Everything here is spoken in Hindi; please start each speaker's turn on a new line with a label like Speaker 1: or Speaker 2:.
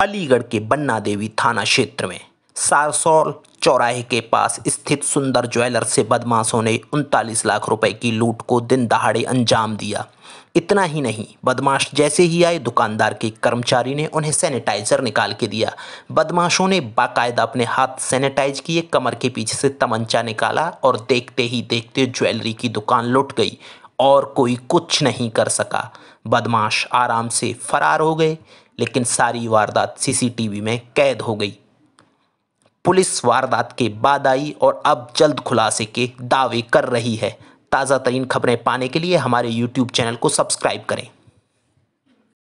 Speaker 1: अलीगढ़ के बन्ना देवी थाना क्षेत्र में सारसौल चौराहे के पास स्थित सुंदर ज्वेलर से बदमाशों ने उनतालीस लाख रुपए की लूट को दिन दहाड़े अंजाम दिया इतना ही नहीं बदमाश जैसे ही आए दुकानदार के कर्मचारी ने उन्हें सैनिटाइजर निकाल के दिया बदमाशों ने बाकायदा अपने हाथ सैनिटाइज किए कमर के पीछे से तमंचा निकाला और देखते ही देखते ज्वेलरी की दुकान लुट गई और कोई कुछ नहीं कर सका बदमाश आराम से फरार हो गए लेकिन सारी वारदात सीसीटीवी में कैद हो गई पुलिस वारदात के बाद आई और अब जल्द खुलासे के दावे कर रही है ताज़ा तरीन खबरें पाने के लिए हमारे यूट्यूब चैनल को सब्सक्राइब करें